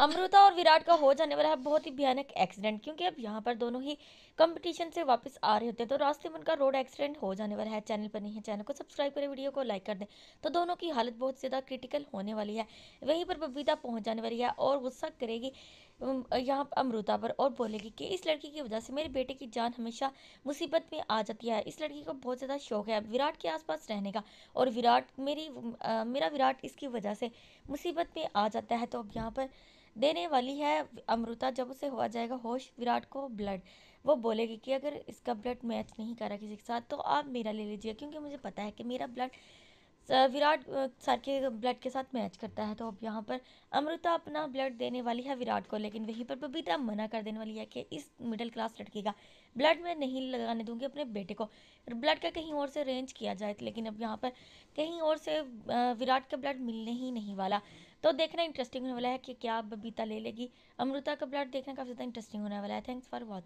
अमृता और विराट का हो जाने वाला है बहुत ही भयानक एक्सीडेंट क्योंकि अब यहाँ पर दोनों ही कंपटीशन से वापस आ रहे होते हैं तो रास्ते में उनका रोड एक्सीडेंट हो जाने वाला है चैनल पर नहीं है चैनल को सब्सक्राइब करें वीडियो को लाइक कर दें तो दोनों की हालत बहुत ज़्यादा क्रिटिकल होने वाली है वहीं पर बबीता पहुँच जाने वाली है और गुस्सा करेगी यहाँ अमृता पर और बोलेगी कि इस लड़की की वजह से मेरे बेटे की जान हमेशा मुसीबत में आ जाती है इस लड़की को बहुत ज़्यादा शौक है विराट के आसपास रहने का और विराट मेरी आ, मेरा विराट इसकी वजह से मुसीबत में आ जाता है तो अब यहाँ पर देने वाली है अमृता जब उसे हुआ जाएगा होश विराट को ब्लड वो बोलेगी कि अगर इसका ब्लड मैच नहीं करा किसी के साथ तो आप मेरा ले लीजिए क्योंकि मुझे पता है कि मेरा ब्लड विराट सर के ब्लड के साथ मैच करता है तो अब यहाँ पर अमृता अपना ब्लड देने वाली है विराट को लेकिन वहीं पर बबीता मना कर देने वाली है कि इस मिडिल क्लास लड़की का ब्लड मैं नहीं लगाने दूंगी अपने बेटे को ब्लड का कहीं और से अरेंज किया जाए लेकिन अब यहाँ पर कहीं और से विराट का ब्लड मिलने ही नहीं वाला तो देखना इंटरेस्टिंग होने वाला है कि क्या बबीता ले लेगी अमृता का ब्लड देखना काफ़ी ज़्यादा इंटरेस्टिंग होने वाला है थैंक्स फॉर वॉच